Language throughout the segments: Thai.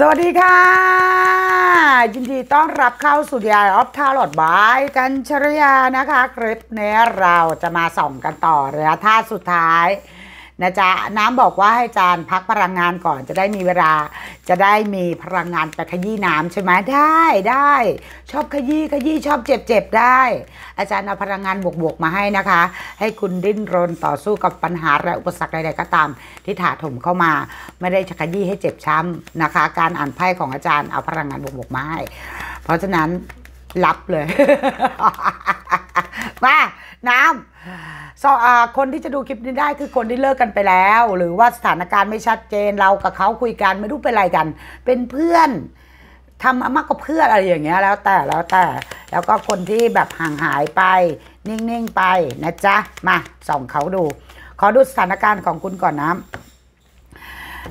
สวัสดีค่ะยินดีต้อนรับเข้าสุดยาออฟทาร์ลอดบายกันชริยานะคะ คลิปนี้เราจะมาส่องกันต่อเรือท่าสุดท้ายนะจ๊ะน้ำบอกว่าให้อาจารย์พักพลังงานก่อนจะได้มีเวลาจะได้มีพลังงานไปขยี้น้ำ ใช่ไหมได้ได้ ชอบขยี้ขยี้ชอบเจ็บเจ็บได้ อาจารย์เอาพลังงานบวกๆมาให้นะคะ ให้คุณดิ้นรนต่อสู้กับปัญหาและอุปสรรคใดๆก็ตามที่ถาถมเข้ามา ไม่ได้ขยี้ให้เจ็บช้ำนะคะ การอ่านไพ่ของอาจารย์เอาพลังงานบวกๆมาให้ เพราะฉะนั้นรับเลยมาน้ำอคนที่จะดูคลิปนี้ได้คือคนที่เลิกกันไปแล้ว หรือว่าสถานการณ์ไม่ชัดเจน เรากับเขาคุยกันไม่รู้เป็นไรกัน เป็นเพื่อนทำมากกว่าเพื่อนอะไรอย่างเงี้ยแล้วแต่แล้วแต่แล้วก็คนที่แบบห่างหายไป นิ่งๆไปนะจ๊ะมาส่องเขาดูขอดูสถานการณ์ของคุณก่อนนะ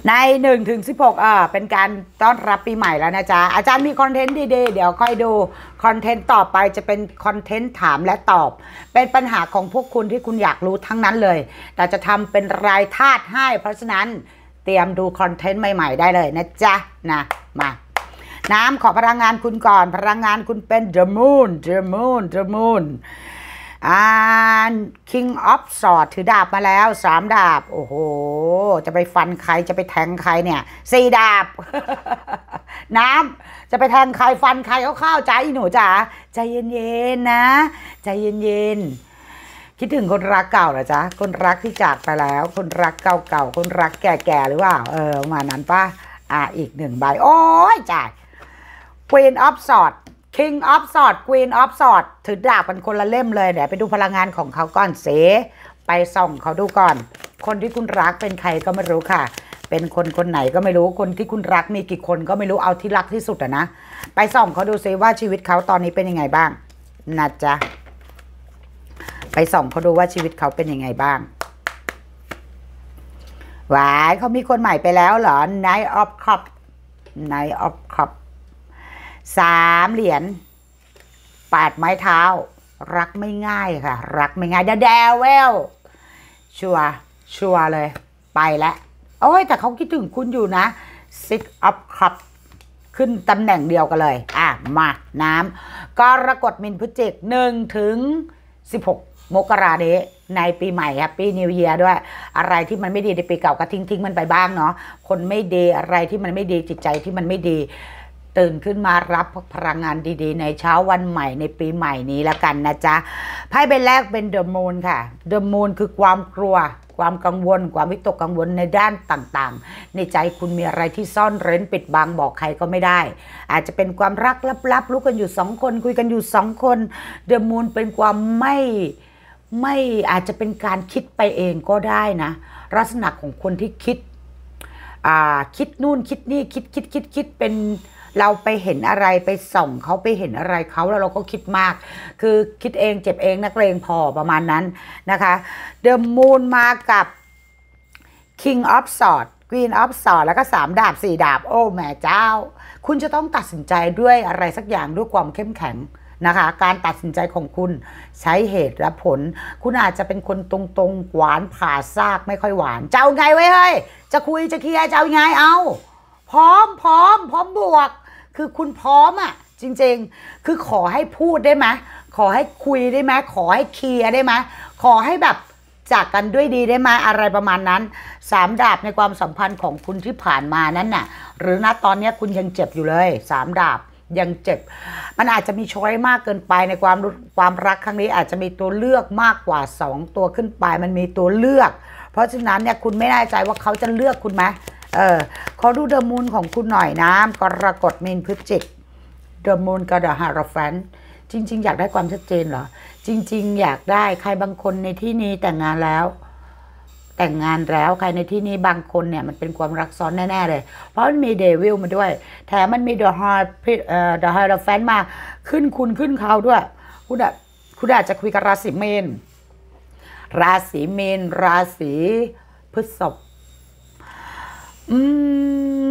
ใน1-16ถึงอ่าเป็นการต้อนรับปีใหม่แล้วนะจ๊ะ อาจารย์มีคอนเทนต์ดีๆเดี๋ยวค่อยดูคอนเทนต์ต่อไปจะเป็นคอนเทนต์ถามและตอบ เป็นปัญหาของพวกคุณที่คุณอยากรู้ทั้งนั้นเลย แต่จะทำเป็นรายธาตุให้เพราะฉะนั้นเตรียมดูคอนเทนต์ใหม่ ๆ ได้เลยนะจ๊ะนะมา น้ำขอพลังงานคุณก่อนพลังงานคุณเป็น the moon the moon the moon อ่าคิงออฟสอดถือดาบมาแล้วสามดาบ โอ้โห จะไปฟันใครจะไปแทงใครเนี่ยสี่ดาบ น้ำ จะไปแทงใครฟันใครเขาเข้าใจหนูจ๋าใจเย็นๆนะใจเย็นๆ คิดถึงคนรักเก่าเหรอจ๊ะคนรักที่จากไปแล้ว คนรักเก่าๆ คนรักแก่ๆหรือว่า เออมานั้นป้าอ่าอีกหนึ่งใบโอ้ยจ่าย Queen of Swords King of Swords Queen of s w o r d ถือดาบเป็นคนละเล่มเลยเดี๋ยวไปดูพลังงานของเขาก่อนเสไปส่องเขาดูก่อนคนที่คุณรักเป็นใครก็ไม่รู้ค่ะ เป็นคนคนไหนก็ไม่รู้คนที่คุณรักมีกี่คนก็ไม่รู้เอาที่รักที่สุดอะนะไปส่องเขาดูซิว่าชีวิตเขาตอนนี้เป็นยังไงบ้างนะจ๊ะไปส่องเขาดูว่าชีวิตเขาเป็นยังไงบ้างหวายเขามีคนใหม่ไปแล้วเหรอนายออฟคอปนายออฟคอปสามเหรียญแปดไม้เท้า รักไม่ง่ายค่ะ รักไม่ง่ายเดเดเวลชัวชัวเลย ไปแล้วโอ้ยแต่เขาคิดถึงคุณอยู่นะซิกอัพครับขึ้นตำแหน่งเดียวกันเลย อ่ะ มา น้ำกรกฎมินพฤจิกหนึ่งถึงสิบหกมกราเดในปีใหม่แฮปปี้นิวเยียร์ด้วยอะไรที่มันไม่ดีในปีเก่าก็ทิ้งทิ้งมันไปบ้างเนาะคนไม่ดีอะไรที่มันไม่ดีจิตใจที่มันไม่ดีตื่นขึ้นมารับพลังงานดีๆในเช้าวันใหม่ในปีใหม่นี้แล้วกันนะจ๊ะไพ่ใบแรกเป็นเดอะมูนค่ะเดอะมูนคือความกลัวความกังวล ความวิตกกังวลในด้านต่างๆ ในใจคุณมีอะไรที่ซ่อนเร้นปิดบังบอกใครก็ไม่ได้ อาจจะเป็นความรักลับๆรู้กันอยู่สองคน คุยกันอยู่สองคนเดอะมูนเป็นความไม่ไม่อาจจะเป็นการคิดไปเองก็ได้นะลักษณะของคนที่คิดคิดนู่นคิดนี่คิดคิดคิดคิดเป็นเราไปเห็นอะไรไปส่องเขาไปเห็นอะไรเขาแล้วเราก็คิดมาก คือคิดเองเจ็บเองนักเลงพอประมาณนั้นนะคะ เดอะมูนมากับ King of Swords Queen of s w o r d แล้วก็ 3 ดาบ 4 ดาบโอ้ แม่เจ้า คุณจะต้องตัดสินใจด้วยอะไรสักอย่างด้วยความเข้มแข็งนะคะ การตัดสินใจของคุณใช้เหตุและผล คุณอาจจะเป็นคนตรงๆหวานผ่าซากไม่ค่อยหวาน เจ้าไงไว้เฮ้ยจะคุยจะเคลียร์เจ้าไงเอา พร้อมพร้อมพร้อมบวกคือคุณพร้อมอะ่ะจริงๆ คือขอให้พูดได้ไหม ขอให้คุยได้ไหม ขอให้เคลียร์ได้ไหมขอให้แบบจากกันด้วยดีได้ไหมอะไรประมาณนั้น สามดาบในความสัมพันธ์ของคุณที่ผ่านมานั้นน่ะ หรือณตอนนี้คุณยังเจ็บอยู่เลยสามดาบยังเจ็บ มันอาจจะมีช้อยมากเกินไปในความความรักครั้งนี้อาจจะมีตัวเลือกมากกว่า 2 ตัวขึ้นไป มันมีตัวเลือก เพราะฉะนั้นเนี่ยคุณไม่แน่ใจว่าเขาจะเลือกคุณไหมเออขอดูเดอะมูนของคุณหน่อยนะกรกฎมนพฤศจิกเดอะมูนกับเดอะฮาร์ฟนจริงๆ อยากได้ความชัดเจนเหรอ จริง ๆ อยากได้ใครบางคนในที่นี้แต่งงานแล้ว แต่งงานแล้วใครในที่นี้บางคนเนี่ย มันเป็นความรักซ้อนแน่ ๆ เลย เพราะมันมีเดวิลมาด้วย แถมมันมีเดอะฮาร์เเดอะฮาร์แฟนมา ขึ้นคุณขึ้นเขาด้วย คุณอะคุณอาจจะคุยกับราศีเมน ราศีเมนราศีพฤษภ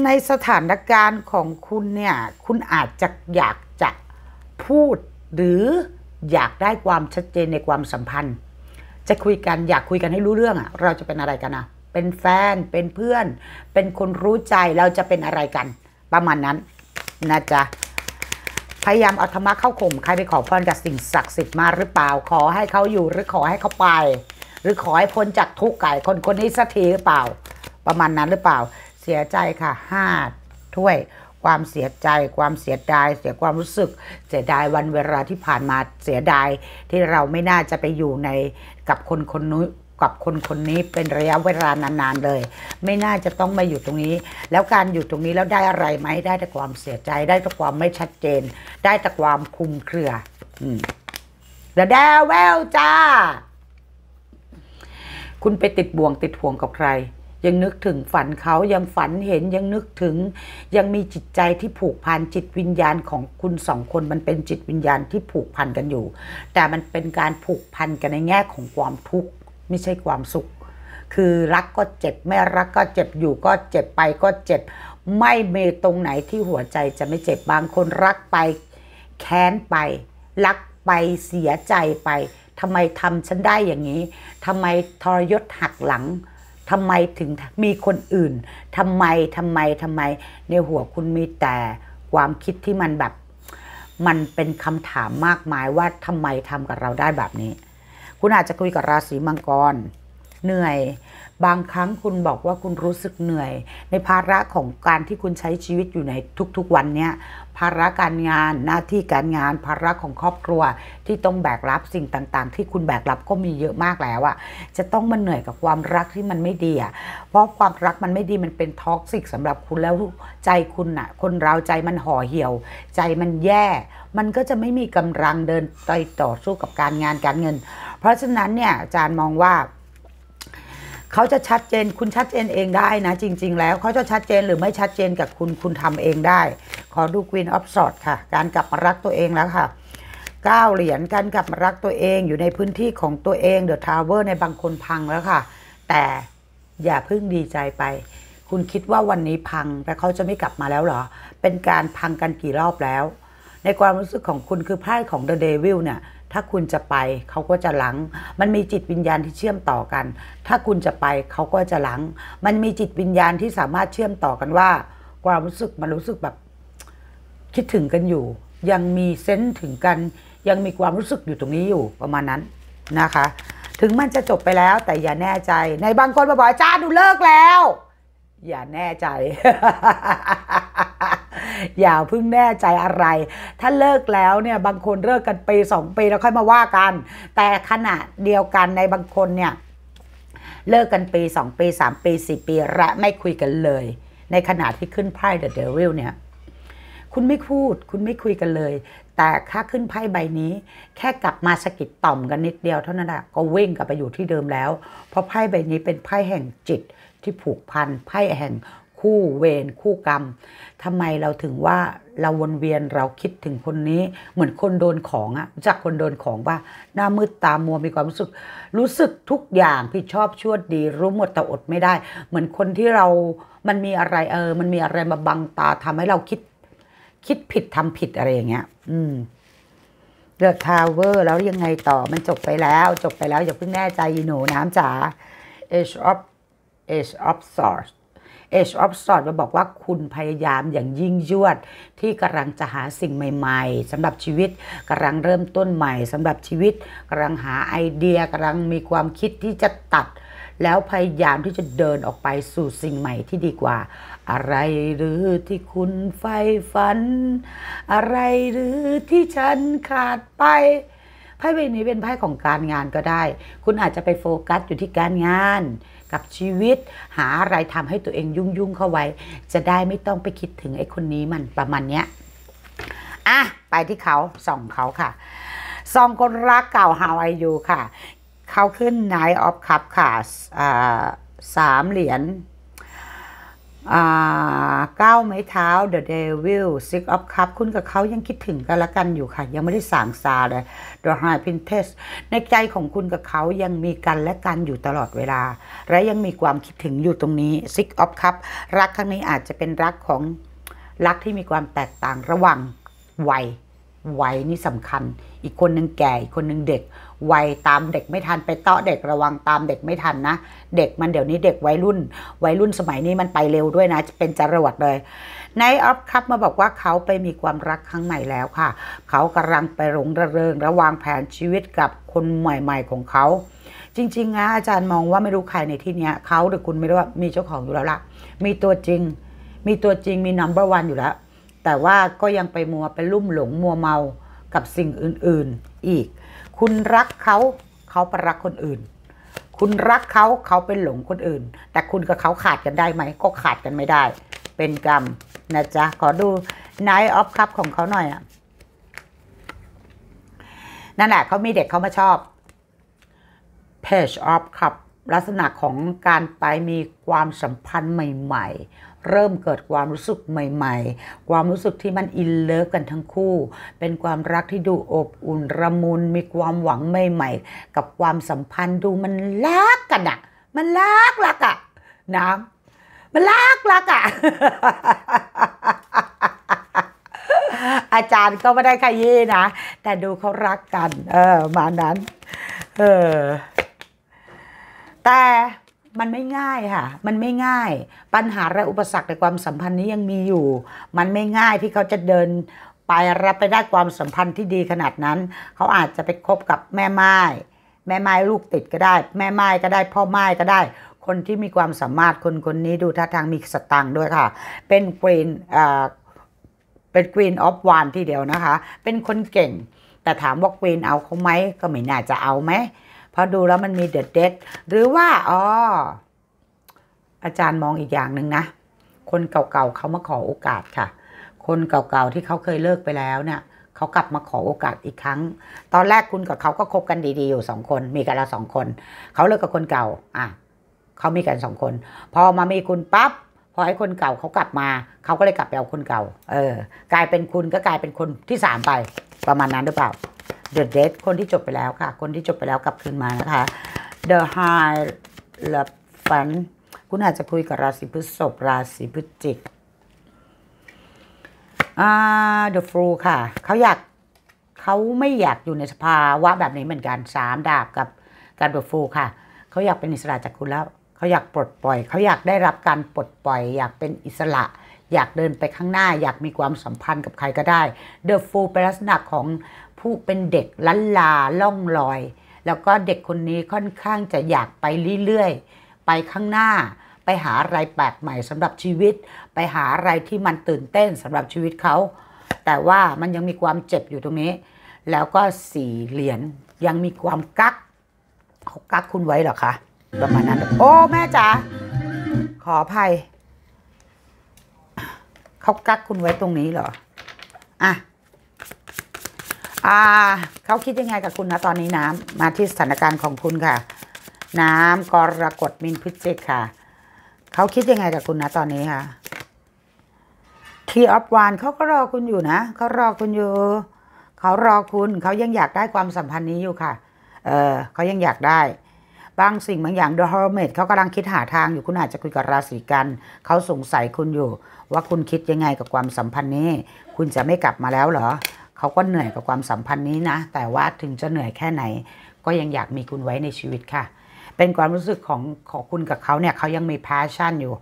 ในสถานการณ์ของคุณเนี่ย คุณอาจจะอยากจะพูดหรืออยากได้ความชัดเจนในความสัมพันธ์ จะคุยกันอยากคุยกันให้รู้เรื่องอะเราจะเป็นอะไรกันอะเป็นแฟน เป็นเพื่อน เป็นคนรู้ใจ เราจะเป็นอะไรกัน ประมาณนั้นนะจ๊ะ พยายามเอาธรรมะเข้าข่มใครไปขอพรกับสิ่งศักดิ์สิทธิ์มาหรือเปล่า ขอให้เขาอยู่หรือขอให้เขาไป หรือขอให้พ้นจากทุกข์ไก่คนคนนี้สักทีหรือเปล่า ประมาณนั้นหรือเปล่าเสียใจค่ะห้าถ้วย ความเสียใจ ความเสียดาย เสียความรู้สึก เสียดายวันเวลาที่ผ่านมา เสียดายที่เราไม่น่าจะไปอยู่ใน กับคนคนนู้นกับคนคนนี้เป็นระยะเวลานาน ๆเลย ไม่น่าจะต้องมาอยู่ตรงนี้ แล้วการอยู่ตรงนี้ แล้วได้อะไรไหม ได้แต่ความเสียใจ ได้แต่ความไม่ชัดเจน ได้แต่ความคุมเครือ อืมแต่แดวแววจ้า คุณไปติดบ่วงติดห่วงกับใครยังนึกถึงฝันเขายังฝันเห็นยังนึกถึง ยังมีจิตใจที่ผูกพันจิตวิญญาณของคุณสองคนมันเป็นจิตวิญญาณที่ผูกพันกันอยู่ แต่มันเป็นการผูกพันกันในแง่ของความทุกข์ไม่ใช่ความสุข คือรักก็เจ็บไม่รักก็เจ็บอยู่ก็เจ็บไปก็เจ็บไม่มีตรงไหนที่หัวใจจะไม่เจ็บบางคนรักไป แค้นไป รักไปเสียใจไปทำไมทำฉันได้อย่างนี้ทำไมทรยศหักหลังทำไมถึงมีคนอื่น ทำไม ทำไม ทำไม ในหัวคุณมีแต่ความคิดที่มันแบบ มันเป็นคำถามมากมายว่าทำไมทำกับเราได้แบบนี้ คุณอาจจะคุยกับราศีมังกรเหนื่อยบางครั้งคุณบอกว่าคุณรู้สึกเหนื่อย ในภาระของการที่คุณใช้ชีวิตอยู่ในทุกๆวันเนี้ยภาระการงาน หน้าที่การงาน ภาระของครอบครัว ที่ต้องแบกรับสิ่งต่างๆ ที่คุณแบกรับก็มีเยอะมากแล้วอะจะต้องมาเหนื่อยกับความรักที่มันไม่ดีอะเพราะความรักมันไม่ดีมันเป็นท็อกซิกสำหรับคุณแล้วใจคุณอะคนเราใจมันห่อเหี่ยว ใจมันแย่มันก็จะไม่มีกำลังเดินไปต่อสู้กับการงานการเงิน เพราะฉะนั้นเนี่ยอาจารย์มองว่าเขาจะชัดเจนคุณชัดเจนเองได้นะ จริง ๆ แล้วเขาจะชัดเจนหรือไม่ชัดเจนกับคุณคุณทำเองได้ ขอดู Queen of Swords ค่ะ การกลับมารักตัวเองแล้วค่ะก้าเหรียญการกลับมารักตัวเองอยู่ในพื้นที่ของตัวเองเดอะทาวเวอร์ในบางคนพังแล้วค่ะ แต่อย่าเพิ่งดีใจไป คุณคิดว่าวันนี้พังแต่เขาจะไม่กลับมาแล้วเหรอ เป็นการพังกันกี่รอบแล้วในความรู้สึกของคุณคือไพ่ของเดอะเดวิลเนี่ย ถ้าคุณจะไปเขาก็จะหลัง มันมีจิตวิญญาณที่เชื่อมต่อกัน ถ้าคุณจะไป เขาก็จะหลัง มันมีจิตวิญญาณที่สามารถเชื่อมต่อกันว่า ความรู้สึกมันรู้สึกแบบคิดถึงกันอยู่ ยังมีเซนต์ถึงกัน ยังมีความรู้สึกอยู่ตรงนี้อยู่ประมาณนั้นนะคะ ถึงมันจะจบไปแล้วแต่อย่าแน่ใจ ในบางคนมาบอกอาจาดูเลิกแล้ว อย่าแน่ใจอย่าพึ่งแน่ใจอะไร ถ้าเลิกแล้วเนี่ยบางคนเลิกกันปีสองปี แล้ว ค่อยมาว่ากัน แต่ขณะเดียวกันในบางคนเนี่ยเลิกกันปีสองปีสามปีสี่ปีและ ไม่คุยกันเลย ในขณะที่ขึ้นไพ่เดอะเดวิลเนี่ยคุณไม่พูด คุณไม่คุยกันเลย แต่ค่าขึ้นไพ่ใบนี้แค่กลับมาสกิดต่อมกัน นิดเดียวเท่านั้นแหะก็วิ่งกลับไปอยู่ที่เดิมแล้ว เพราะไพ่ใบนี้เป็นไพ่แห่งจิตที่ผูกพันไพ่แห่งคู่เวรคู่กรรมทำไมเราถึงว่าเราวนเวียนเราคิดถึงคนนี้เหมือนคนโดนของอะจากคนโดนของว่าหน้ามืดตามัวมีความรู้สึกรู้สึกทุกอย่างผิดชอบชั่วดี รู้หมดแต่อดไม่ได้ เหมือนคนที่เรามันมีอะไร เออ มันมีอะไรมาบังตาทำให้เราคิดคิดผิดทำผิดอะไรอย่างเงี้ยอืมเลือกทาวเวอร์แล้วยังไงต่อมันจบไปแล้วจบไปแล้วอย่าเพิ่งแน่ใจหนูน้ำจ๋า Age of Age of Swords เอชออฟสอดมาบอกว่าคุณพยายามอย่างยิ่งยวด ที่กำลังจะหาสิ่งใหม่ ๆสำหรับชีวิตกำลังเริ่มต้นใหม่สำหรับชีวิตกำลังหาไอเดียกำลังมีความคิดที่จะตัด แล้วพยายามที่จะเดินออกไปสู่สิ่งใหม่ที่ดีกว่า อะไรหรือที่คุณใฝ่ฝัน อะไรหรือที่ฉันขาดไปไพ่ใบนี้เป็นไพ่ของการงานก็ได้ คุณอาจจะไปโฟกัสอยู่ที่การงานกับชีวิตหาอะไรทำให้ตัวเองยุ่งยุ่งเข้าไว้ จะได้ไม่ต้องไปคิดถึงไอ้คนนี้มันประมาณเนี้ย อ่ะ ไปที่เขา ส่องเขาค่ะ ส่องคนรักเก่าฮาวายูค่ะ เขาขึ้นนท์ออฟคัพค่ะสามเหรียญก้าวไม้เท้า The Devil Six of Cup คุณกับเขายังคิดถึงกันละกันอยู่ค่ะ ยังไม่ได้สางซาเลย The High Princess ในใจของคุณกับเขายังมีกันและกันอยู่ตลอดเวลา และยังมีความคิดถึงอยู่ตรงนี้ Six of Cup รักครั้งนี้อาจจะเป็นรักของรักที่มีความแตกต่างระหว่างวัยวัยนี่สำคัญ อีกคนหนึ่งแก่ อีกคนหนึ่งเด็กวัยตามเด็กไม่ทันไปเตาะเด็กระวังตามเด็กไม่ทันนะ เด็กมันเดี๋ยวนี้เด็กวัยรุ่น วัยรุ่นสมัยนี้มันไปเร็วด้วยนะเป็นจรวดเลยนายออฟครับมาบอกว่าเขาไปมีความรักครั้งใหม่แล้วค่ะ เขากำลังไปหลงระเริงระวางแผนชีวิตกับคนใหม่ๆของเขา จริงๆนะอาจารย์มองว่าไม่รู้ใครในที่นี้เขาหรือคุณไม่รู้ว่ามีเจ้าของอยู่แล้วล่ะมีตัวจริง มีตัวจริงมี number one อยู่แล้วแต่ว่าก็ยังไปมัวไปลุ่มหลงมัวเมากับสิ่งอื่นๆ อีก คุณรักเขาเขาปรักคนอื่น คุณรักเขาเขาเป็นหลงคนอื่น แต่คุณกับเขาขาดกันได้ไหม ก็ขาดกันไม่ได้ เป็นกรรมนะจ๊ะ ขอดู Night of Cup ของเขาหน่อยอะนั่นแหละเขามีเด็กเขามาชอบ Page of Cup ลักษณะของการไปมีความสัมพันธ์ใหม่ ๆ เริ่มเกิดความรู้สึกใหม่ ๆ ความรู้สึกที่มันอินเลิฟกันทั้งคู่ เป็นความรักที่ดูอบอุ่น ระมุนมีความหวังใหม่ ๆ กับความสัมพันธ์ดูมันรักกันอะมันรักรักอะนะ มันรักรักอะอาจารย์ก็ไม่ได้ขยี้นะแต่ดูเขารักกัน เออ มานั้น เออแต่มันไม่ง่ายค่ะ มันไม่ง่าย ปัญหาและอุปสรรคในความสัมพันธ์นี้ยังมีอยู่ มันไม่ง่ายที่เขาจะเดินไปรับไปได้ความสัมพันธ์ที่ดีขนาดนั้น เขาอาจจะไปคบกับแม่ไม้แม่ไม้ลูกติดก็ได้ แม่ไม้ก็ได้พ่อไม้ก็ได้ คนที่มีความสามารถคนคนนี้ดูท่าทางมีสตังค์ด้วยค่ะ เป็นกรีนอ่าเป็นกรีนออฟวานทีเดียวนะคะ เป็นคนเก่งแต่ถามว่ากรีนเอาเขาไหมก็ไม่น่าจะเอาไหมพอดูแล้วมันมีเด็ดเด็ดหรือว่าอ๋ออาจารย์มองอีกอย่างหนึ่งนะคนเก่าๆเขามาขอโอกาสค่ะ คนเก่าๆที่เขาเคยเลิกไปแล้วเนี่ยเขากลับมาขอโอกาสอีกครั้ง ตอนแรกคุณกับเขาก็คบกันดี ๆ อยู่สองคนมีกันละสองคนเขาเลิกกับคนเก่า อ่ะเขามีกันสองคน พอมามีคุณปับ๊บพอไอ้คนเก่าเขากลับมาเขาก็เลยกลับไปเอาคนเก่า เออ กลายเป็นคุณก็กลายเป็นคนที่สามไป ประมาณนั้นหรือเปล่า The Dead คนที่จบไปแล้วค่ะ คนที่จบไปแล้วกลับคืนมานะคะ The High t h e Fun คุณอาจจะคุยกับราศีพฤษภราศีพฤศจิก อ่า The Fool ค่ะเขาอยากเขาไม่อยากอยู่ในสภาวะ แบบนี้เหมือนกันสามดาบกับการ The Fool ค่ะเขาอยากเป็นอิสระจากคุณแล้วเขาอยากปลดปล่อยเขาอยากได้รับการปลดปล่อย อยากเป็นอิสระอยากเดินไปข้างหน้าอยากมีความสัมพันธ์กับใครก็ได้เดอะฟูลเป็นลักษณะของผู้เป็นเด็กลันลาล่องลอย แล้วก็เด็กคนนี้ค่อนข้างจะอยากไปเรื่อยๆ ไปข้างหน้าไปหาอะไรแปลกใหม่สำหรับชีวิต ไปหาอะไรที่มันตื่นเต้นสำหรับชีวิตเขา แต่ว่ามันยังมีความเจ็บอยู่ตรงนี้ แล้วก็สี่เหรียญยังมีความกักเขากักคุณไว้หรอคะประมาณนั้นโอ้แม่จ๋าขออภัยเขากักคุณไว้ตรงนี้เหรออ่ะอ่าเขาคิดยังไงกับคุณนะตอนนี้น้ำมาที่สถานการณ์ของคุณค่ะ น้ำกรกฎมินพิจิตค่ะ เขาคิดยังไงกับคุณนะตอนนี้ค่ะทีออฟวานเขาก็รอคุณอยู่นะ เขารอคุณอยู่ เขารอคุณ เขายังอยากได้ความสัมพันธ์นี้อยู่ค่ะ เออเขายังอยากได้บางสิ่งบางอย่าง The Hermit เขากำลังคิดหาทางอยู่คุณอาจจะคุยกับราศีกัน เขาสงสัยคุณอยู่ ว่าคุณคิดยังไงกับความสัมพันธ์นี้ คุณจะไม่กลับมาแล้วเหรอเขาก็เหนื่อยกับความสัมพันธ์นี้นะ แต่ว่าถึงจะเหนื่อยแค่ไหน ก็ยังอยากมีคุณไว้ในชีวิตค่ะ เป็นความรู้สึกของของคุณกับเขาเนี่ยเขายังมีแพชชั่นอยู่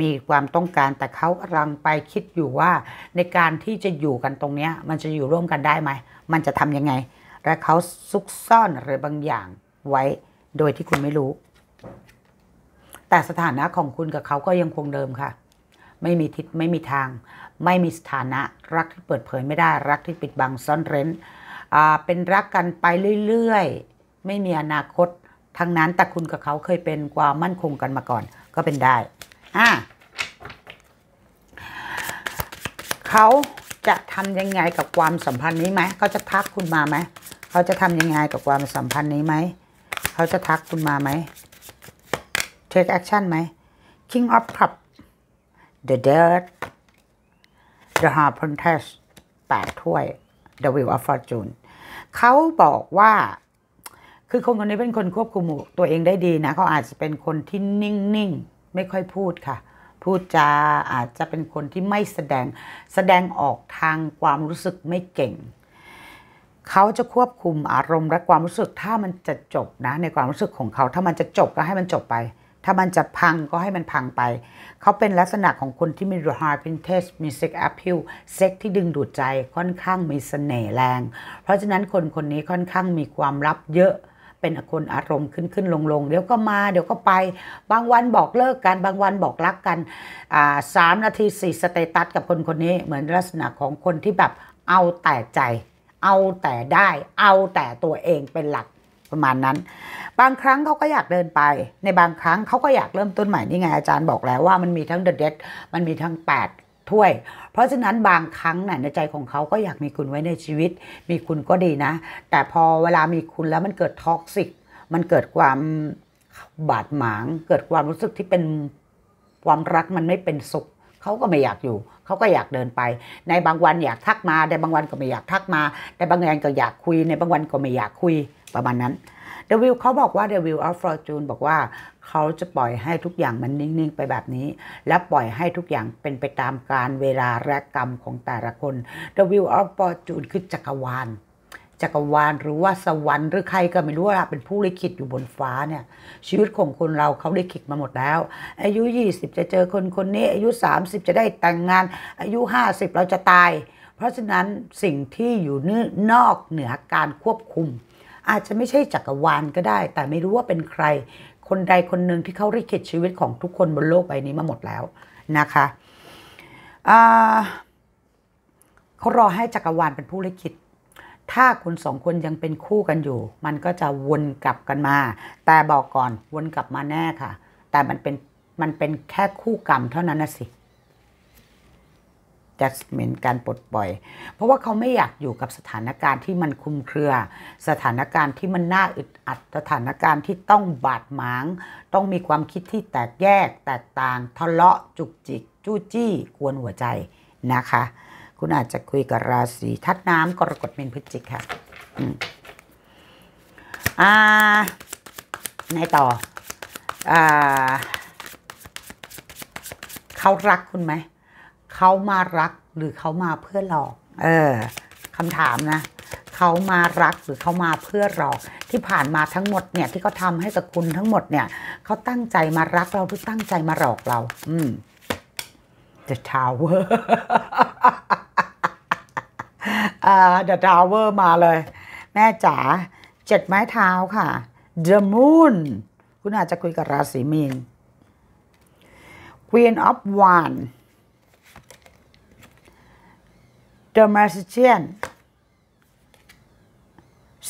มีความต้องการ แต่เขากำลังไปคิดอยู่ว่า ในการที่จะอยู่กันตรงนี้มันจะอยู่ร่วมกันได้ไหมมันจะทำยังไงและเขาซุกซ่อนอะไรบางอย่างไว้โดยที่คุณไม่รู้ แต่สถานะของคุณกับเขาก็ยังคงเดิมค่ะ ไม่มีทิศไม่มีทาง ไม่มีสถานะ รักที่เปิดเผยไม่ได้ รักที่ปิดบังซ่อนเร้นเป็นรักกันไปเรื่อยๆไม่มีอนาคตทั้งนั้นแต่คุณกับเขาเคยเป็นความมั่นคงกันมาก่อน ก็เป็นได้อ่าเขาจะทำยังไงกับความสัมพันธ์นี้ไหมเขาจะทักคุณมาไหมเขาจะทำยังไงกับความสัมพันธ์นี้ไหมเขาจะทักคุณมาไหม take action ไหม king of cup the dirt the hard p o n t e s t แปดถ้วย the wheel of fortune เขาบอกว่า คือคนคนนี้เป็นคนควบคุมตัวเองได้ดีนะ เขาอาจจะเป็นคนที่นิ่ง ๆ ไม่ค่อยพูดค่ะ พูดจาอาจจะเป็นคนที่ไม่แสดง แสดงออกทางความรู้สึกไม่เก่งเขาจะควบคุมอารมณ์และความรู้สึกถ้ามันจะจบนะในความรู้สึกของเขาถ้ามันจะจบก็ให้มันจบไป ถ้ามันจะพังก็ให้มันพังไป เขาเป็นลักษณะของคนที่มี high i n t e r s t มี sex appeal เซ็กที่ดึงดูดใจค่อนข้างมีเสน่ห์แรง เพราะฉะนั้นคนคนนี้ค่อนข้างมีความลับเยอะเป็นคนอารมณ์ขึ้นขึ้นลงลงเดี๋ยวก็มาเดี๋ยวก็ไปบางวันบอกเลิกกันบางวันบอกรักกันสามนาทีสี่สเตตัสกับคนคนนี้เหมือนลักษณะของคนที่แบบเอาแต่ใจเอาแต่ได้เอาแต่ตัวเองเป็นหลักประมาณนั้น บางครั้งเขาก็อยากเดินไป ในบางครั้งเขาก็อยากเริ่มต้นใหม่นี่ไงอาจารย์บอกแล้วว่ามันมีทั้งเดอะเด็ดมันมีทั้งแปดถ้วย เพราะฉะนั้นบางครั้งน่ะในใจของเขาก็อยากมีคุณไว้ในชีวิตมีคุณก็ดีนะ แต่พอเวลามีคุณแล้วมันเกิดท็อกซิกมันเกิดความบาดหมาง เกิดความรู้สึกที่เป็นความรักมันไม่เป็นสุขเขาก็ไม่อยากอยู่เขาก็อยากเดินไปในบางวันอยากทักมาในบางวันก็ไม่อยากทักมาในบางวันก็อยากคุยในบางวันก็ไม่อยากคุยประมาณนั้นเดวิลเขาบอกว่าเดวิลออฟฟอร์จูนบอกว่าเขาจะปล่อยให้ทุกอย่างมันนิ่ง ๆ ไปแบบนี้ และปล่อยให้ทุกอย่างเป็นไปตามการเวลาและกรรมของแต่ละคนเดวิลออฟฟอร์จูนคือจักรวาลจักรวาลหรือว่าสวรรค์หรือใครก็ไม่รู้ว่าเป็นผู้ลิขิตอยู่บนฟ้าเนี่ยชีวิตของคนเราเขาได้ขิดมาหมดแล้ว อายุ 20 จะเจอคนคนนี้ อายุ 30 จะได้แต่งงานอายุ 50 เราจะตาย เพราะฉะนั้นสิ่งที่อยู่นอกเหนือการควบคุม อาจจะไม่ใช่จักรวาลก็ได้ แต่ไม่รู้ว่าเป็นใคร คนใดคนหนึ่งที่เขาริขิตชีวิตของทุกคนบนโลกใบนี้มาหมดแล้วนะคะเขารอให้จักรวาลเป็นผู้ลิขิตถ้าคุณสองคนยังเป็นคู่กันอยู่ มันก็จะวนกลับกันมา แต่บอกก่อนวนกลับมาแน่ค่ะ แต่มันเป็น มัน เป็นแค่คู่กรรมเท่านั้นนะสิจัดเหม็นการปลดปล่อย เพราะว่าเขาไม่อยากอยู่กับสถานการณ์ที่มันคุมเครือ สถานการณ์ที่มันน่าอึดอัด สถานการณ์ที่ต้องบาดหมาง ต้องมีความคิดที่แตกแยก แตกต่าง ทะเลาะ จุกจิกจู้จี้กวนหัวใจนะคะคุณอาจจะคุยกับราศีทัดน้ำกรกฎเมนพฤศจิกค่ะอ่าในต่อ อ่าเขารักคุณไหม เขามารัก หรือเขามาเพื่อหลอก เออคำถามนะ เขามารักหรือเขามาเพื่อหลอกที่ผ่านมาทั้งหมดเนี่ยที่เขาทาให้กับคุณทั้งหมดเนี่ย เขาตั้งใจมารักเรา หรือตั้งใจมาหลอกเรา อืม The Tower ดดาวเวอร์มาเลย แม่จ๋าเจ็ดไม้เท้าค่ะ The Moon คุณอาจจะคุยกับราศีมีน Queen of Wands The Magician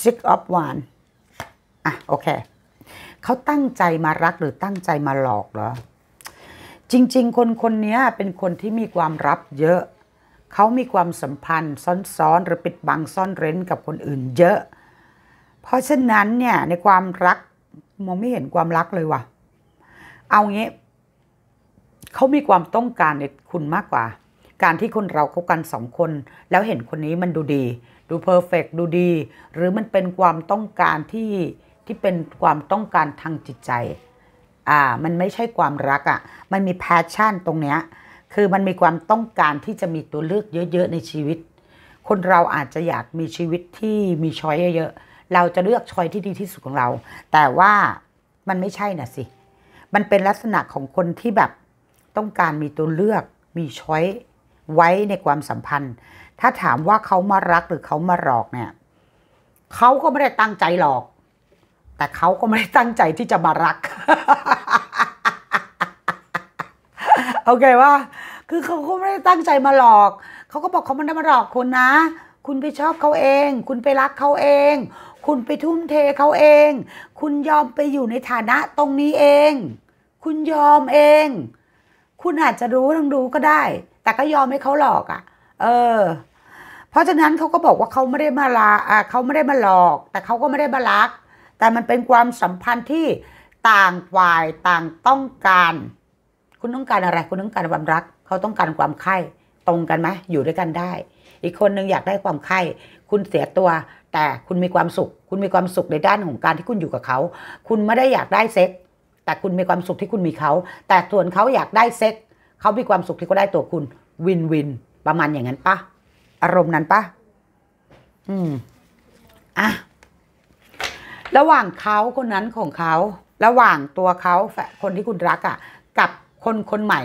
Six of w a n d อ่ะโอเคเขาตั้งใจมารักหรือตั้งใจมาหลอกเหรอ จริงๆคนคนนี้เป็นคนที่มีความรับเยอะเขามีความสัมพันธ์ซ้อนๆหรือปิดบังซ่อนเร้นกับคนอื่นเยอะ เพราะฉะนั้นเนี่ยในความรัก มองไม่เห็นความรักเลยว่ะ เอางี้ เขามีความต้องการในคุณมากกว่า การที่คนเราเคบกันสองคน แล้วเห็นคนนี้มันดูดี ดูเพอร์เฟกดูดี หรือมันเป็นความต้องการที่ที่เป็นความต้องการทางจิตใจ อ่า มันไม่ใช่ความรักอะ่ะ มันมีแพชชั่นตรงเนี้ยคือมันมีความต้องการที่จะมีตัวเลือกเยอะๆในชีวิต คนเราอาจจะอยากมีชีวิตที่มีช้อยเยอะๆ เราจะเลือกช้อยที่ดีที่สุดของเรา แต่ว่ามันไม่ใช่น่ะสิ มันเป็นลักษณะของคนที่แบบต้องการมีตัวเลือก มีช้อยไว้ในความสัมพันธ์ ถ้าถามว่าเขามารักหรือเขามาหลอกเนี่ย เขาก็ไม่ได้ตั้งใจหลอก แต่เขาก็ไม่ได้ตั้งใจที่จะมารัก โอเคว่าคือเขาก็ไม่ได้ตั้งใจมาหลอก เขาก็บอกเขาไม่ได้มาหลอกคุณนะ คุณไปชอบเขาเอง คุณไปรักเขาเอง คุณไปทุ่มเทเขาเอง คุณยอมไปอยู่ในฐานะตรงนี้เอง คุณยอมเอง คุณอาจจะรู้ตัองรู้ก็ได้ แต่ก็ยอมให้เขาหลอกอะ่ะ เออ เพราะฉะนั้นเขาก็บอกว่าเขาไม่ได้มาลาอ่าเขาไม่ได้มาหลอก แต่เขาก็ไม่ได้มารัก แต่มันเป็นความสัมพันธ์ที่ต่างฝ่ายต่างต้องการ คุณต้องการอะไร คุณต้องการความรักเขาต้องการความไข้ตรงกันไหมอยู่ด้วยกันได้ อีกคนนึงอยากได้ความไข้คุณเสียตัว แต่คุณมีความสุข คุณมีความสุขในด้านของการที่คุณอยู่กับเขา คุณไม่ได้อยากได้เซ็กแต่คุณมีความสุขที่คุณมีเขา แต่ส่วนเขาอยากได้เซ็กเขามีความสุขที่เขาได้ตัวคุณ วินวิน ประมาณอย่างนั้นปะอารมณ์นั้นปะอืมอ่ะระหว่างเขาคนนั้นของเขาระหว่างตัวเขาคนที่คุณรักอะ่ะกับคนคนใหม่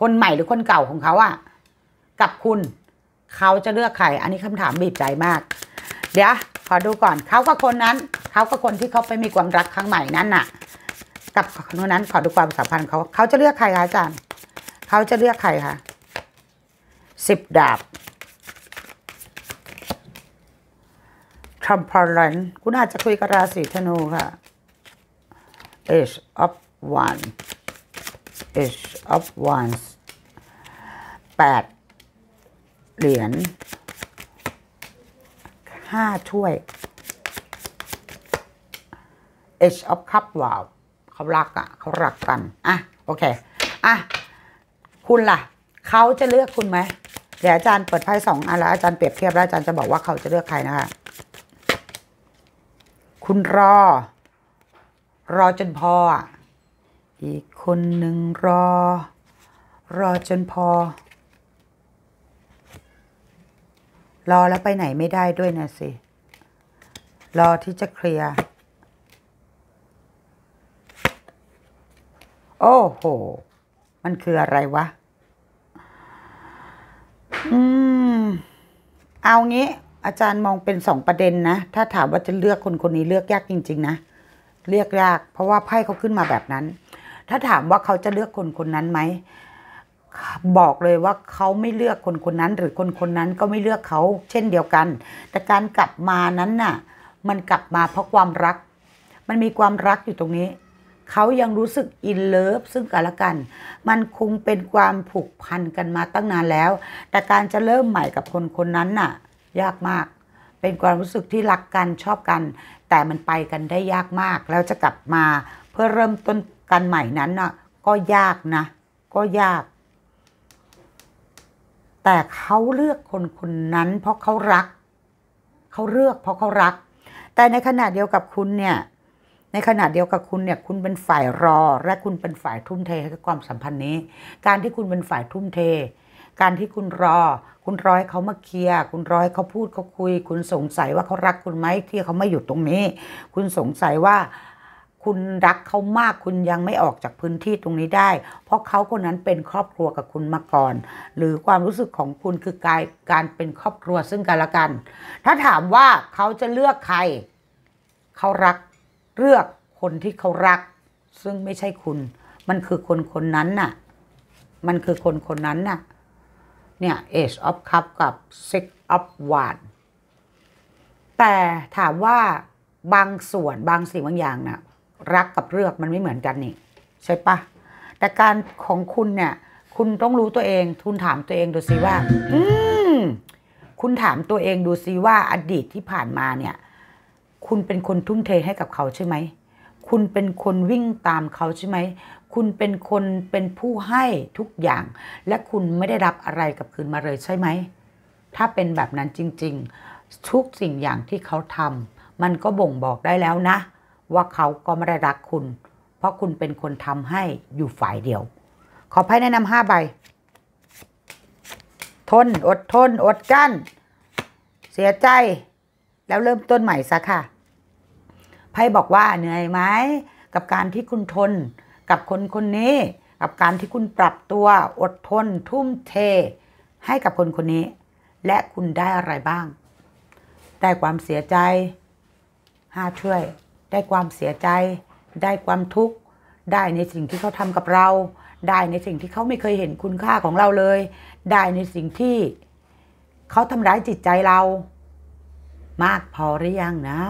คนใหม่หรือคนเก่าของเขาอะกับคุณ เขาจะเลือกใคร อันนี้คำถามบีบใจมาก เดี๋ยวขอดูก่อนเขากับคนนั้นเขากับคนที่เขาไปมีความรักครั้งใหม่นั้นน่ะกับคนนั้นขอดูความสัมพันธ์เขาเขาจะเลือกใครคะอาจารย์เขาจะเลือกใครคะสิบดาบทรัมพอลันคุณอาจจะคุยกับราศีธนูค่ะ Ace of Wands Age of Wands 8 เหรียญ5ถ้วย Age of Cup ว้าวเขารักอ่ะเขารักกันอ่ะโอเคอ่ะคุณล่ะ เขาจะเลือกคุณไหมเดี๋ยวอาจารย์เปิดไพ่สองอันแล้วอาจารย์เปรียบเทียบแล้วอาจารย์จะบอกว่าเขาจะเลือกใครนะคะ คุณรอรอจนพออ่ะอีกคนหนึ่งรอ รอจนพอ รอแล้วไปไหนไม่ได้ด้วยนะสิ รอที่จะเคลียร์โอ้โห มันคืออะไร วะ อืม เอางี้ อาจารย์มองเป็นสองประเด็น นะ ถ้าถามว่าจะเลือกคนคนนี้เลือก ยาก จริง ๆ นะ เลือกยาก เพราะว่าไพ่เขาขึ้นมาแบบนั้นถ้าถามว่าเขาจะเลือกคนคนนั้นไหมบอกเลยว่าเขาไม่เลือกคนคนนั้นหรือคนคนนั้นก็ไม่เลือกเขา เช่นเดียวกัน แต่การกลับมานั้นน่ะ มันกลับมาเพราะความรัก มันมีความรักอยู่ตรงนี้ เขายังรู้สึกอินเลิฟซึ่งกันและกัน มันคงเป็นความผูกพันกันมาตั้งนานแล้ว แต่การจะเริ่มใหม่กับคนคนนั้นน่ะ ยากมาก เป็นความรู้สึกที่รักกัน ชอบกัน แต่มันไปกันได้ยากมาก แล้วจะกลับมา เพื่อเริ่มต้นการใหม่นั้นน่ะก็ยากนะ ก็ยาก แต่เขาเลือกคนคนนั้น เพราะเขารักเขาเลือกเพราะเขารัก แต่ในขณะเดียวกับคุณเนี่ย ในขณะเดียวกับคุณเนี่ย คุณเป็นฝ่ายรอ และคุณเป็นฝ่ายทุ่มเทให้ความสัมพันธ์นี้ การที่คุณเป็นฝ่ายทุ่มเท การที่คุณรอ คุณรอให้เขามาเคลียร์คุณรอให้เขาพูดเขาคุย คุณสงสัยว่าเขารัก คุณไหมที่เขาไม่อยู่ตรงนี้ คุณสงสัยว่าคุณรักเขามากคุณยังไม่ออกจากพื้นที่ตรงนี้ได้ เพราะเขาคนนั้นเป็นครอบครัวกับคุณมาก่อน หรือความรู้สึกของคุณคือกายการเป็นครอบครัวซึ่งกันและกัน ถ้าถามว่าเขาจะเลือกใครเขารักเลือกคนที่เขารัก ซึ่งไม่ใช่คุณ มันคือคนคนนั้นน่ะมันคือคนคนนั้นน่ะเนี่ย Age of Cup กับ Six of w a n d แต่ถามว่าบางส่วนบางสิ่งบางอย่างนะ่ะรักกับเลือกมันไม่เหมือนกันนี่ ใช่ปะแต่การของคุณเนี่ย คุณต้องรู้ตัวเองทุนถามตัวเองดูสิว่า อืมคุณถามตัวเองดูสิว่าอดีตที่ผ่านมาเนี่ย คุณเป็นคนทุ่มเทให้กับเขาใช่ไหมคุณเป็นคนวิ่งตามเขาใช่ไหมคุณเป็นคนเป็นผู้ให้ทุกอย่าง และคุณไม่ได้รับอะไรกับคืนมาเลยใช่ไหมถ้าเป็นแบบนั้นจริงๆทุกสิ่งอย่างที่เขาทำมันก็บ่งบอกได้แล้วนะว่าเขาก็ไม่ได้รักคุณ เพราะคุณเป็นคนทำให้อยู่ฝ่ายเดียว ขอไพ่แนะนำห้าใบทนอดทน อดกั้น เสียใจ แล้วเริ่มต้นใหม่ ซะค่ะไพ่บอกว่าเหนื่อยไหมกับการที่คุณทนกับคนคนนี้ กับการที่คุณปรับตัวอดทน ทุ่มเท ให้กับคนคนนี้ และคุณได้อะไรบ้างได้ความเสียใจห้าช่วยได้ความเสียใจ ได้ความทุกข์ ได้ในสิ่งที่เขาทำกับเรา ได้ในสิ่งที่เขาไม่เคยเห็นคุณค่าของเราเลย ได้ในสิ่งที่ เขาทำร้ายจิตใจเรา มากพอหรือยังน้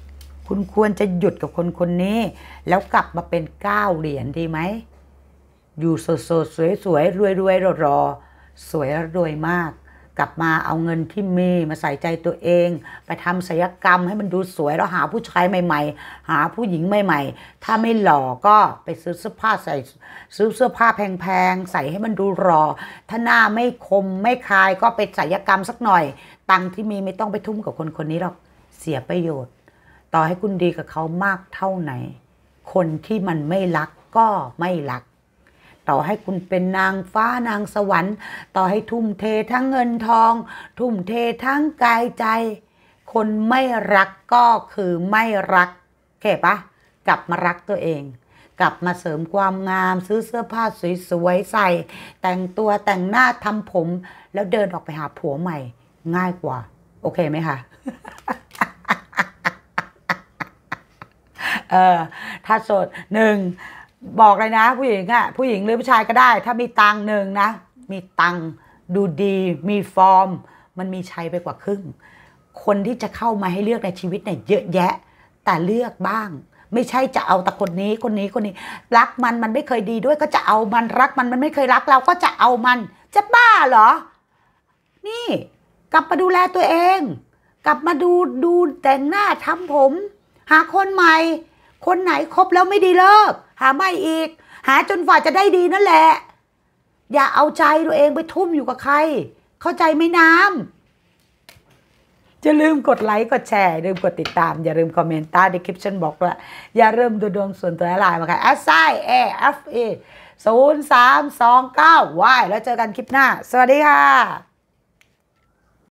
ำคุณควรจะหยุดกับคนคนนี้ แล้วกลับมาเป็นก้าวเหรียญดีไหม อยู่สดๆสวยๆรวยๆรอๆ สวยรวยมากกลับมาเอาเงินที่มีมาใส่ใจตัวเอง ไปทำศัลยกรรมให้มันดูสวยแล้วหาผู้ชายใหม่ ๆ หาผู้หญิงใหม่ๆถ้าไม่หล่อก็ไปซื้อเสื้อผ้าใส่ ซื้อเสื้อผ้าแพงๆใส่ให้มันดูรอ ถ้าหน้าไม่คมไม่คายก็ไปศัลยกรรมสักหน่อย ตังที่มีไม่ต้องไปทุ่มกับคนคนนี้หรอกเสียประโยชน์ ต่อให้คุณดีกับเขามากเท่าไหน คนที่มันไม่รักก็ไม่รักต่อให้คุณเป็นนางฟ้านางสวรรค์ ต่อให้ทุ่มเททั้งเงินทอง ทุ่มเททั้งกายใจ คนไม่รักก็คือไม่รักเข้าปะกลับมารักตัวเอง กลับมาเสริมความงาม ซื้อเสื้อผ้าสวยๆใส่ แต่งตัวแต่งหน้าทำผม แล้วเดินออกไปหาผัวใหม่ ง่ายกว่า โอเคไหมคะเออถ้าโสดหนึ่งบอกเลยนะ ผู้หญิงอะผู้หญิงหรือผู้ชายก็ได้ ถ้ามีตังหนึ่งนะ มีตังดูดี มีฟอร์ม มันมีชัยไปกว่าครึ่ง คนที่จะเข้ามาให้เลือกในชีวิตเนี่ยเยอะแยะ แต่เลือกบ้าง ไม่ใช่จะเอาแต่คนนี้คนนี้คนนี้ รักมันมันไม่เคยดีด้วย ก็จะเอามันรัก มันมันไม่เคยรักเราก็จะเอามัน จะบ้าเหรอ นี่ กลับมาดูแลตัวเอง กลับมาดูดูแต่งหน้าทำผม หาคนใหม่คนไหนคบแล้วไม่ดีเลิก หาไม่อีก หาจนฝ่าจะได้ดีนั่นแหละ อย่าเอาใจตัวเองไปทุ่มอยู่กับใคร เข้าใจไหมน้ำจะลืมกดไลค์กดแชร์ลืมกดติดตาม อย่าลืมคอมเมนต์ใต้ดีคลิปชั่นบอกว่าอย่าเริ่มดูดวงส่วนตัวไลน์มาค่ะแอสไซเอฟเอศูนย์สามสองเก้าวายแล้วเจอกันคลิปหน้า สวัสดีค่ะ